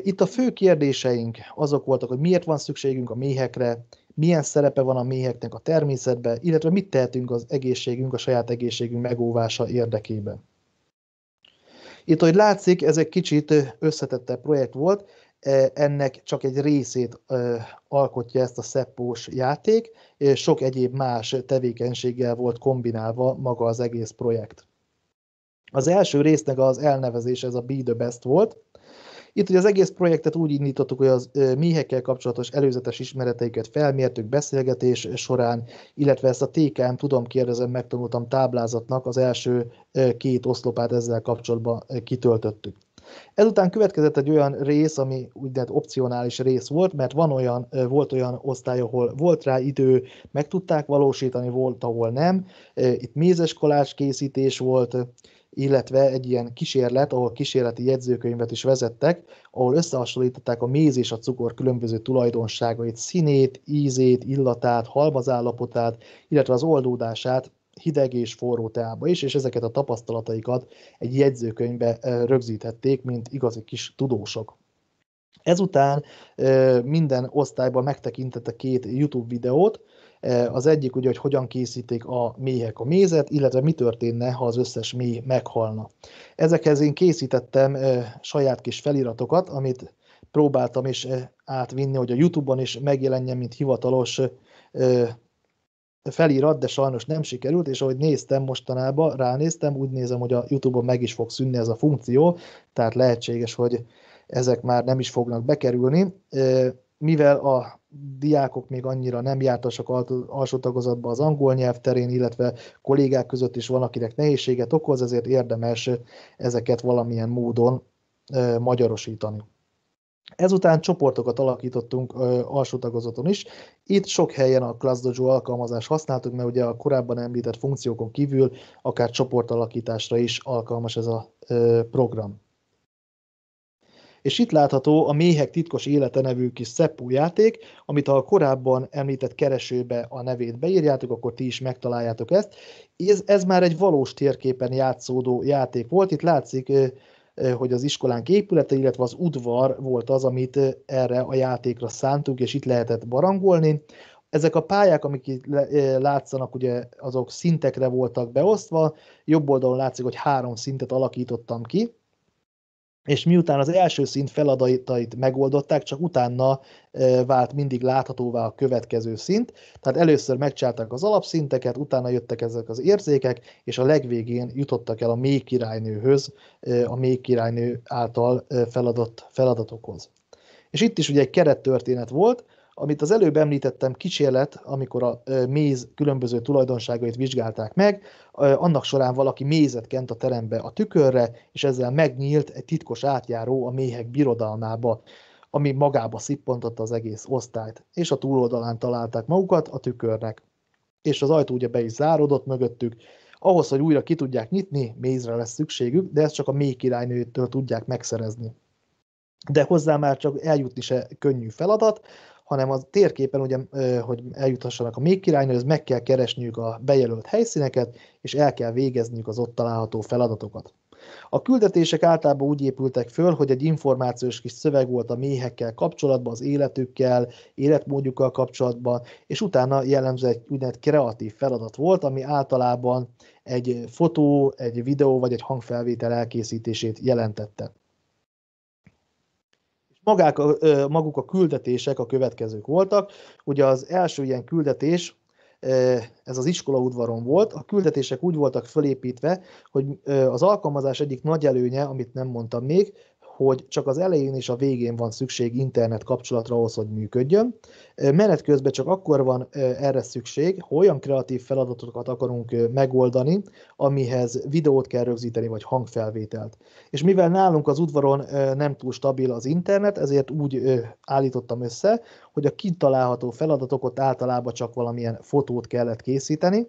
Itt a fő kérdéseink azok voltak, hogy miért van szükségünk a méhekre, milyen szerepe van a méheknek a természetben, illetve mit tehetünk az egészségünk, a saját egészségünk megóvása érdekében. Itt, ahogy látszik, ez egy kicsit összetettebb projekt volt, ennek csak egy részét alkotja ezt a szeppós játék, és sok egyéb más tevékenységgel volt kombinálva maga az egész projekt. Az első résznek az elnevezés ez a Be the Best volt. Itt ugye az egész projektet úgy indítottuk, hogy az méhekkel kapcsolatos előzetes ismereteiket felmértük beszélgetés során, illetve ezt a TKM Tudom kérdezem, megtanultam táblázatnak az első két oszlopát ezzel kapcsolatban kitöltöttük. Ezután következett egy olyan rész, ami úgynevezett opcionális rész volt, mert van olyan, volt olyan osztály, ahol volt rá idő, meg tudták valósítani, volt, ahol nem. Itt mézes kolács készítés volt, illetve egy ilyen kísérlet, ahol kísérleti jegyzőkönyvet is vezettek, ahol összehasonlították a méz és a cukor különböző tulajdonságait, színét, ízét, illatát, halmazállapotát, illetve az oldódását hideg és forró teába is, és ezeket a tapasztalataikat egy jegyzőkönyvbe rögzíthették, mint igazi kis tudósok. Ezután minden osztályban megtekintette két YouTube videót, az egyik ugye, hogy hogyan készítik a méhek a mézet, illetve mi történne, ha az összes méh meghalna. Ezekhez én készítettem saját kis feliratokat, amit próbáltam is átvinni, hogy a YouTube-on is megjelenjen, mint hivatalos felirat, de sajnos nem sikerült, és ahogy néztem mostanában, ránéztem, úgy nézem, hogy a YouTube-on meg is fog szűnni ez a funkció, tehát lehetséges, hogy ezek már nem is fognak bekerülni. Mivel a diákok még annyira nem jártasak alsó tagozatban az angol nyelv terén, illetve kollégák között is van, akinek nehézséget okoz, ezért érdemes ezeket valamilyen módon magyarosítani. Ezután csoportokat alakítottunk ö, alsó tagozaton is. Itt sok helyen a ClassDojo alkalmazást használtuk, mert ugye a korábban említett funkciókon kívül akár csoportalakításra is alkalmas ez a ö, program. És itt látható a Méhek titkos élete nevű kis szeppú játék, amit ha a korábban említett keresőbe a nevét beírjátok, akkor ti is megtaláljátok ezt. Ez, ez már egy valós térképen játszódó játék volt, itt látszik hogy az iskolánk épülete, illetve az udvar volt az, amit erre a játékra szántuk, és itt lehetett barangolni. Ezek a pályák, amik itt látszanak, ugye azok szintekre voltak beosztva, jobb oldalon látszik, hogy három szintet alakítottam ki, és miután az első szint feladatait megoldották, csak utána vált mindig láthatóvá a következő szint. Tehát először megcsálták az alapszinteket, utána jöttek ezek az érzékek, és a legvégén jutottak el a mély királynőhöz, a mély királynő által feladott feladatokhoz. És itt is ugye egy kerettörténet volt, amit az előbb említettem, kísérlet, amikor a méz különböző tulajdonságait vizsgálták meg, annak során valaki mézet kent a terembe a tükörre, és ezzel megnyílt egy titkos átjáró a méhek birodalmába, ami magába szippantotta az egész osztályt, és a túloldalán találták magukat a tükörnek. És az ajtó ugye be is záródott mögöttük, ahhoz, hogy újra ki tudják nyitni, mézre lesz szükségük, de ezt csak a mély királynőtől tudják megszerezni. De hozzá már csak eljutni se könnyű feladat, hanem az térképen, ugye, hogy eljuthassanak a még királynőhöz, meg kell keresniük a bejelölt helyszíneket, és el kell végezniük az ott található feladatokat. A küldetések általában úgy épültek föl, hogy egy információs kis szöveg volt a méhekkel kapcsolatban, az életükkel, életmódjukkal kapcsolatban, és utána jellemző egy úgynevezett kreatív feladat volt, ami általában egy fotó, egy videó vagy egy hangfelvétel elkészítését jelentette magák maguk a küldetések a következők voltak. Ugye az első ilyen küldetés, ez az iskola udvaron volt. A küldetések úgy voltak fölépítve, hogy az alkalmazás egyik nagy előnye, amit nem mondtam még, hogy csak az elején és a végén van szükség internet kapcsolatra ahhoz, hogy működjön. Menet közben csak akkor van erre szükség, ha olyan kreatív feladatokat akarunk megoldani, amihez videót kell rögzíteni, vagy hangfelvételt. És mivel nálunk az udvaron nem túl stabil az internet, ezért úgy állítottam össze, hogy a kint található feladatokat általában csak valamilyen fotót kellett készíteni,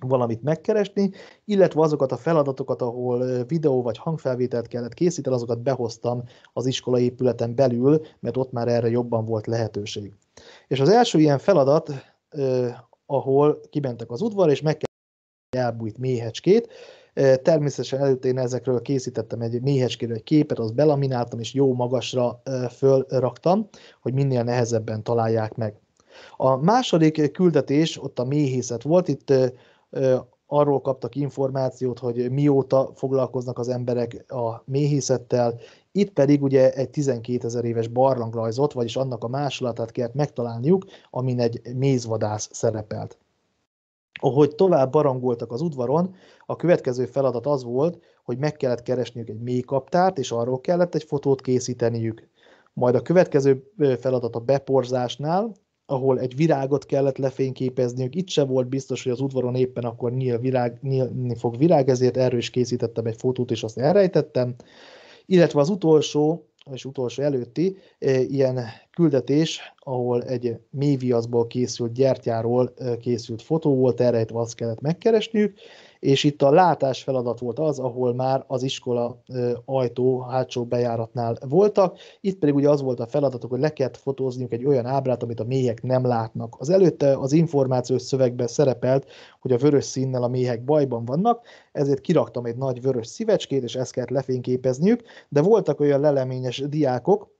valamit megkeresni, illetve azokat a feladatokat, ahol videó vagy hangfelvételt kellett készíteni, azokat behoztam az iskola épületen belül, mert ott már erre jobban volt lehetőség. És az első ilyen feladat, eh, ahol kimentek az udvar, és meg elbújt méhecskét, Természetesen előtte én ezekről készítettem egy méhecskéről egy képet, azt belamináltam és jó magasra fölraktam, hogy minél nehezebben találják meg. A második küldetés ott a méhészet volt, itt arról kaptak információt, hogy mióta foglalkoznak az emberek a méhészettel, itt pedig ugye egy 12 ezer éves barlangrajzot, vagyis annak a másolatát kellett megtalálniuk, amin egy mézvadász szerepelt. Ahogy tovább barangoltak az udvaron, a következő feladat az volt, hogy meg kellett keresniük egy mélykaptárt, és arról kellett egy fotót készíteniük. Majd a következő feladat a beporzásnál ahol egy virágot kellett lefényképezniük, itt se volt biztos, hogy az udvaron éppen akkor nyíl virág, nyílni fog virág, ezért erről is készítettem egy fotót, és azt elrejtettem. Illetve az utolsó, és utolsó előtti e, ilyen küldetés, ahol egy méviaszból készült gyertyáról e, készült fotó volt, elrejtve azt kellett megkeresniük, és itt a látás feladat volt az, ahol már az iskola ajtó hátsó bejáratnál voltak, itt pedig ugye az volt a feladatok, hogy le kellett fotózniuk egy olyan ábrát, amit a méhek nem látnak. Az előtte az információs szövegben szerepelt, hogy a vörös színnel a méhek bajban vannak, ezért kiraktam egy nagy vörös szívecskét, és ezt kellett lefényképezniük, de voltak olyan leleményes diákok,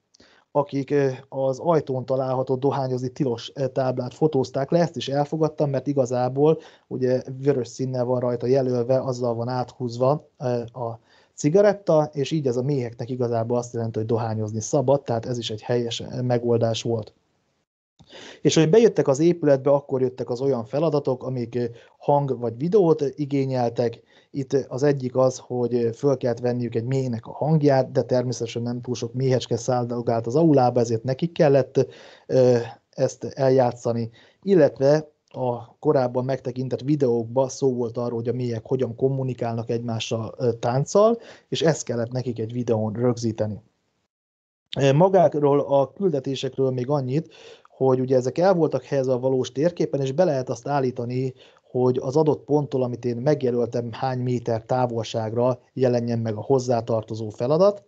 akik az ajtón található dohányozni tilos táblát fotózták le, ezt is elfogadtam, mert igazából ugye vörös színnel van rajta jelölve, azzal van áthúzva a cigaretta, és így ez a méheknek igazából azt jelenti, hogy dohányozni szabad, tehát ez is egy helyes megoldás volt. És hogy bejöttek az épületbe, akkor jöttek az olyan feladatok, amik hang vagy videót igényeltek, itt az egyik az, hogy föl kellett venniük egy mélynek a hangját, de természetesen nem túl sok méhecske szállt az aulába, ezért nekik kellett ezt eljátszani. Illetve a korábban megtekintett videókban szó volt arról, hogy a mélyek hogyan kommunikálnak egymással tánccal, és ezt kellett nekik egy videón rögzíteni. Magákról a küldetésekről még annyit, hogy ugye ezek el voltak helyezve a valós térképen, és be lehet azt állítani, hogy az adott ponttól, amit én megjelöltem, hány méter távolságra jelenjen meg a hozzátartozó feladat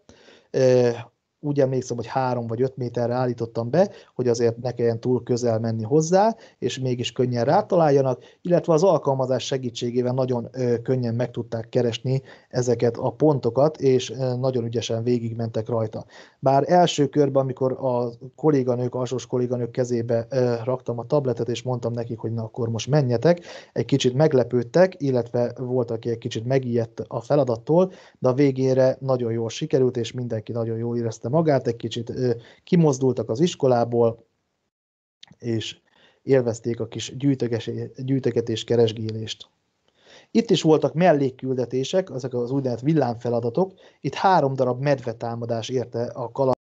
úgy emlékszem, hogy három vagy öt méterre állítottam be, hogy azért ne kelljen túl közel menni hozzá, és mégis könnyen rátaláljanak, illetve az alkalmazás segítségével nagyon könnyen meg tudták keresni ezeket a pontokat, és nagyon ügyesen végigmentek rajta. Bár első körben, amikor a kolléganők, alsós kolléganők kezébe raktam a tabletet, és mondtam nekik, hogy na akkor most menjetek, egy kicsit meglepődtek, illetve volt, aki egy kicsit megijedt a feladattól, de a végére nagyon jól sikerült, és mindenki nagyon jól érezte érezte magát, egy kicsit kimozdultak az iskolából, és élvezték a kis gyűjtögetés keresgélést. Itt is voltak mellékküldetések, azok az úgynevezett villámfeladatok. Itt három darab medvetámadás érte a kalap.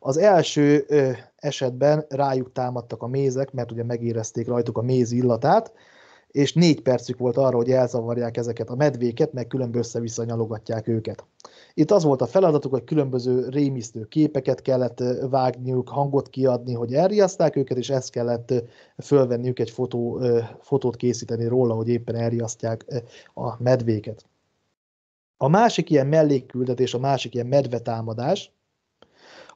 Az első ö, esetben rájuk támadtak a mézek, mert ugye megérezték rajtuk a méz illatát, és négy percük volt arra, hogy elzavarják ezeket a medvéket, meg különböző össze-vissza nyalogatják őket. Itt az volt a feladatuk, hogy különböző rémisztő képeket kellett vágniuk, hangot kiadni, hogy elriaszták őket, és ezt kellett fölvenniük egy fotó, fotót készíteni róla, hogy éppen elriasztják a medvéket. A másik ilyen mellékküldetés, a másik ilyen medvetámadás,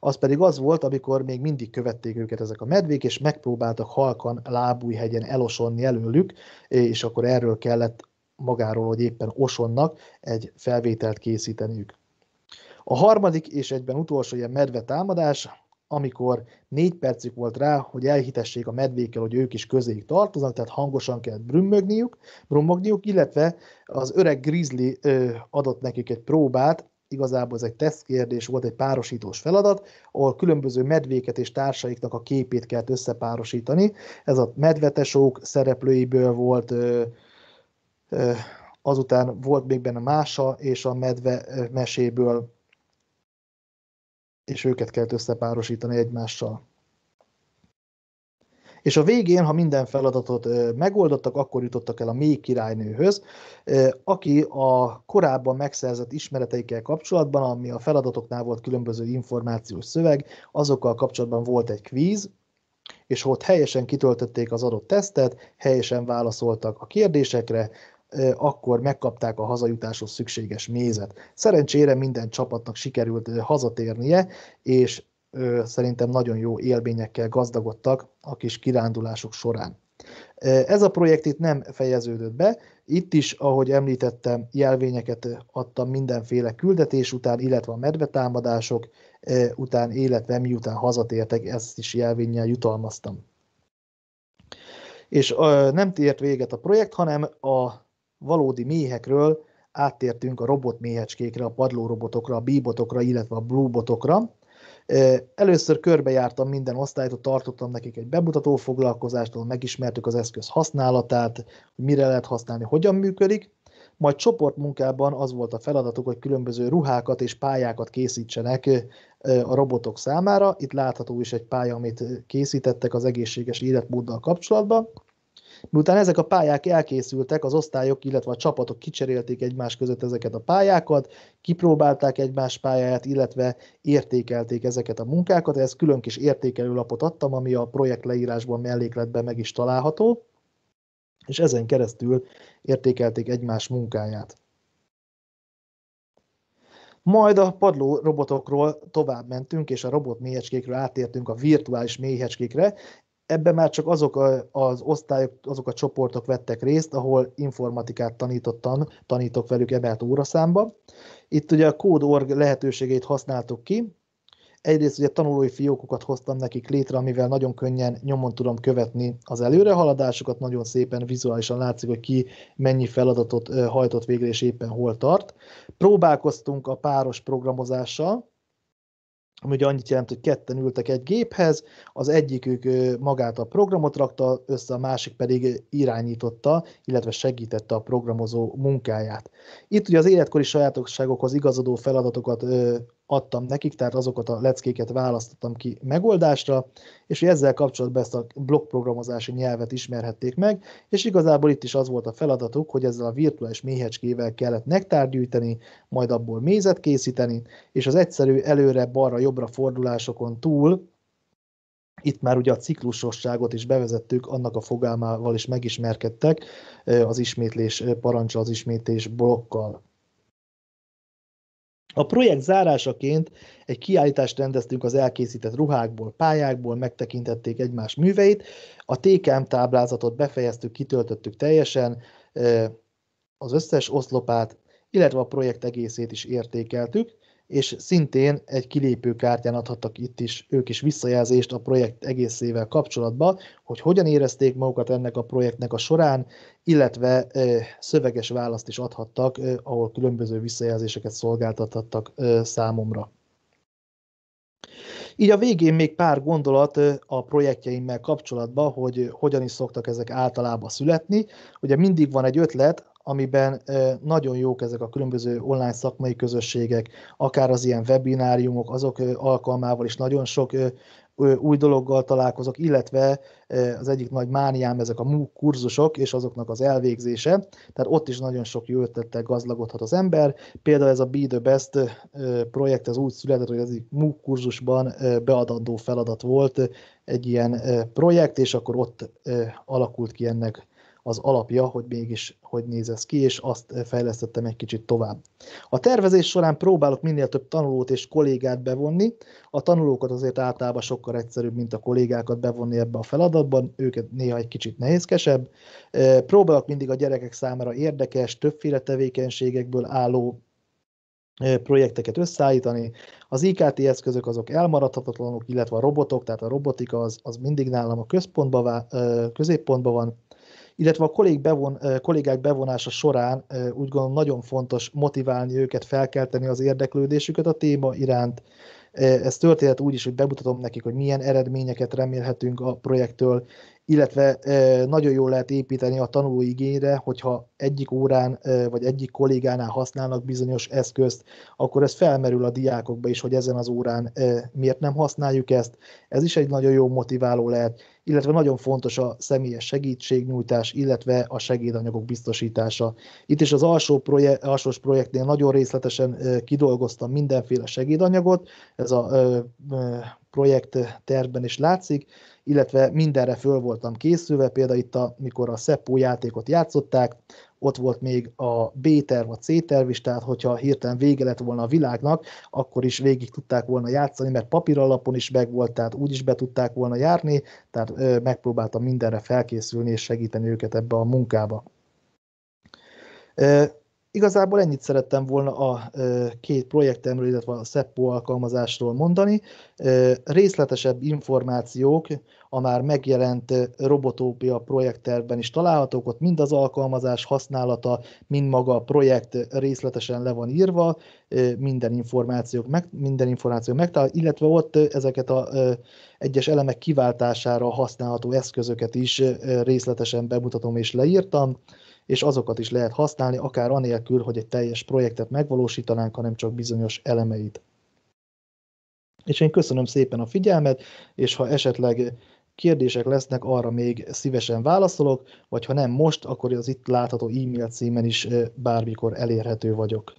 az pedig az volt, amikor még mindig követték őket ezek a medvék, és megpróbáltak halkan lábújhegyen elosonni előlük, és akkor erről kellett magáról, hogy éppen osonnak, egy felvételt készíteniük. A harmadik és egyben utolsó ilyen medve támadás, amikor négy percük volt rá, hogy elhitessék a medvékkel, hogy ők is közéig tartoznak, tehát hangosan kellett brümmögniük, brummogniuk, illetve az öreg grizzly adott nekik egy próbát, igazából ez egy tesztkérdés volt, egy párosítós feladat, ahol különböző medvéket és társaiknak a képét kellett összepárosítani. Ez a medvetesók szereplőiből volt, ö, ö, azután volt még benne Mása és a medve meséből, és őket kellett összepárosítani egymással. És a végén, ha minden feladatot megoldottak, akkor jutottak el a mély királynőhöz, aki a korábban megszerzett ismereteikkel kapcsolatban, ami a feladatoknál volt különböző információs szöveg, azokkal kapcsolatban volt egy kvíz, és ott helyesen kitöltötték az adott tesztet, helyesen válaszoltak a kérdésekre, akkor megkapták a hazajutáshoz szükséges mézet. Szerencsére minden csapatnak sikerült hazatérnie, és szerintem nagyon jó élményekkel gazdagodtak a kis kirándulásuk során. Ez a projekt itt nem fejeződött be, itt is, ahogy említettem, jelvényeket adtam mindenféle küldetés után, illetve a medvetámadások után, illetve miután hazatértek, ezt is jelvénnyel jutalmaztam. És nem tért véget a projekt, hanem a valódi méhekről áttértünk a robotméhecskékre, a padlórobotokra, a bíbotokra, illetve a bluebotokra, Először körbejártam minden osztályt, ott tartottam nekik egy bemutató foglalkozást, ahol megismertük az eszköz használatát, hogy mire lehet használni, hogyan működik, majd csoportmunkában az volt a feladatuk, hogy különböző ruhákat és pályákat készítsenek a robotok számára. Itt látható is egy pálya, amit készítettek az egészséges életmóddal kapcsolatban. Miután ezek a pályák elkészültek, az osztályok, illetve a csapatok kicserélték egymás között ezeket a pályákat, kipróbálták egymás pályáját, illetve értékelték ezeket a munkákat. Ez külön kis értékelőlapot adtam, ami a projekt leírásban mellékletben meg is található, és ezen keresztül értékelték egymás munkáját. Majd a padló robotokról tovább mentünk, és a robot mélyecskékről átértünk a virtuális mélyecskékre ebben már csak azok a, az osztályok, azok a csoportok vettek részt, ahol informatikát tanítottan, tanítok velük emelt óraszámba. Itt ugye a kódorg lehetőségét használtuk ki. Egyrészt ugye tanulói fiókokat hoztam nekik létre, amivel nagyon könnyen nyomon tudom követni az előrehaladásokat, nagyon szépen vizuálisan látszik, hogy ki mennyi feladatot hajtott végre és éppen hol tart. Próbálkoztunk a páros programozással, ami ugye annyit jelent, hogy ketten ültek egy géphez, az egyikük magát a programot rakta össze, a másik pedig irányította, illetve segítette a programozó munkáját. Itt ugye az életkori sajátosságokhoz igazodó feladatokat adtam nekik, tehát azokat a leckéket választottam ki megoldásra, és hogy ezzel kapcsolatban ezt a blokkprogramozási nyelvet ismerhették meg, és igazából itt is az volt a feladatuk, hogy ezzel a virtuális méhecskével kellett nektárgyűjteni, majd abból mézet készíteni, és az egyszerű előre-balra-jobbra fordulásokon túl itt már ugye a ciklusosságot is bevezettük, annak a fogalmával is megismerkedtek az ismétlés parancsa az ismétlés blokkal. A projekt zárásaként egy kiállítást rendeztünk az elkészített ruhákból, pályákból, megtekintették egymás műveit, a TKM táblázatot befejeztük, kitöltöttük teljesen, eh, az összes oszlopát, illetve a projekt egészét is értékeltük, és szintén egy kilépő kártyán adhattak itt is ők is visszajelzést a projekt egészével kapcsolatban, hogy hogyan érezték magukat ennek a projektnek a során, illetve szöveges választ is adhattak, ahol különböző visszajelzéseket szolgáltathattak számomra. Így a végén még pár gondolat a projektjeimmel kapcsolatban, hogy hogyan is szoktak ezek általában születni. Ugye mindig van egy ötlet, amiben nagyon jók ezek a különböző online szakmai közösségek, akár az ilyen webináriumok, azok alkalmával is nagyon sok új dologgal találkozok, illetve az egyik nagy mániám ezek a MOOC kurzusok és azoknak az elvégzése, tehát ott is nagyon sok jó ötlettel gazdagodhat az ember. Például ez a Be the Best projekt az úgy született, hogy az egy MOOC kurzusban beadandó feladat volt egy ilyen projekt, és akkor ott alakult ki ennek az alapja, hogy mégis hogy néz ez ki, és azt fejlesztettem egy kicsit tovább. A tervezés során próbálok minél több tanulót és kollégát bevonni. A tanulókat azért általában sokkal egyszerűbb, mint a kollégákat bevonni ebbe a feladatban, őket néha egy kicsit nehézkesebb. Próbálok mindig a gyerekek számára érdekes, többféle tevékenységekből álló projekteket összeállítani. Az IKT eszközök azok elmaradhatatlanok, illetve a robotok, tehát a robotika az, az mindig nálam a központba, középpontban van, illetve a kollég bevon, kollégák bevonása során úgy gondolom nagyon fontos motiválni őket, felkelteni az érdeklődésüket a téma iránt. Ez történhet úgy is, hogy bemutatom nekik, hogy milyen eredményeket remélhetünk a projektől, illetve nagyon jól lehet építeni a tanuló igényre, hogyha egyik órán vagy egyik kollégánál használnak bizonyos eszközt, akkor ez felmerül a diákokba is, hogy ezen az órán miért nem használjuk ezt. Ez is egy nagyon jó motiváló lehet, illetve nagyon fontos a személyes segítségnyújtás, illetve a segédanyagok biztosítása. Itt is az alsó projekt, alsós projektnél nagyon részletesen kidolgoztam mindenféle segédanyagot, ez a projekt tervben is látszik, illetve mindenre föl voltam készülve, például itt, amikor mikor a Szeppó játékot játszották, ott volt még a B-terv, a C-terv is, tehát hogyha hirtelen vége lett volna a világnak, akkor is végig tudták volna játszani, mert papíralapon is megvolt, tehát úgy is be tudták volna járni, tehát ö, megpróbáltam mindenre felkészülni és segíteni őket ebbe a munkába. Igazából ennyit szerettem volna a két projektemről, illetve a Seppo alkalmazásról mondani. Részletesebb információk a már megjelent Robotópia projektterben is találhatók, ott mind az alkalmazás használata, mind maga a projekt részletesen le van írva, minden, információk meg, minden információ megtalál, illetve ott ezeket a egyes elemek kiváltására használható eszközöket is részletesen bemutatom és leírtam és azokat is lehet használni, akár anélkül, hogy egy teljes projektet megvalósítanánk, hanem csak bizonyos elemeit. És én köszönöm szépen a figyelmet, és ha esetleg kérdések lesznek, arra még szívesen válaszolok, vagy ha nem most, akkor az itt látható e-mail címen is bármikor elérhető vagyok.